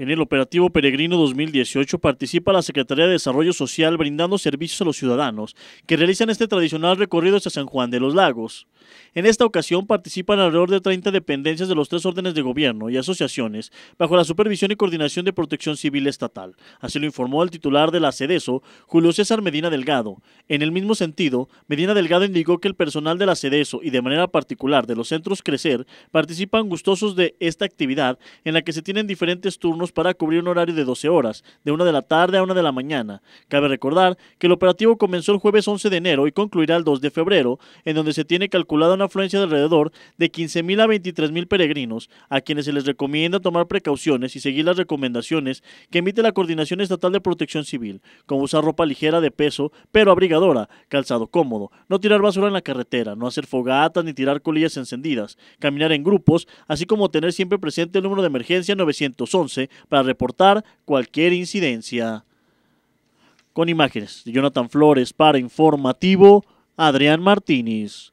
En el operativo Peregrino 2018 participa la Secretaría de Desarrollo Social brindando servicios a los ciudadanos que realizan este tradicional recorrido hacia San Juan de los Lagos. En esta ocasión participan alrededor de 30 dependencias de los tres órdenes de gobierno y asociaciones bajo la supervisión y coordinación de Protección Civil Estatal. Así lo informó el titular de la CEDESO, Julio César Medina Delgado. En el mismo sentido, Medina Delgado indicó que el personal de la CEDESO y de manera particular de los centros Crecer participan gustosos de esta actividad en la que se tienen diferentes turnos para cubrir un horario de 12 horas, de una de la tarde a una de la mañana. Cabe recordar que el operativo comenzó el jueves 11 de enero y concluirá el 2 de febrero, en donde se tiene calculada una afluencia de alrededor de 15.000 a 23.000 peregrinos, a quienes se les recomienda tomar precauciones y seguir las recomendaciones que emite la Coordinación Estatal de Protección Civil, como usar ropa ligera de peso, pero abrigadora, calzado cómodo, no tirar basura en la carretera, no hacer fogatas ni tirar colillas encendidas, caminar en grupos, así como tener siempre presente el número de emergencia 911 para reportar cualquier incidencia. Con imágenes de Jonathan Flores para Informativo, Adrián Martínez.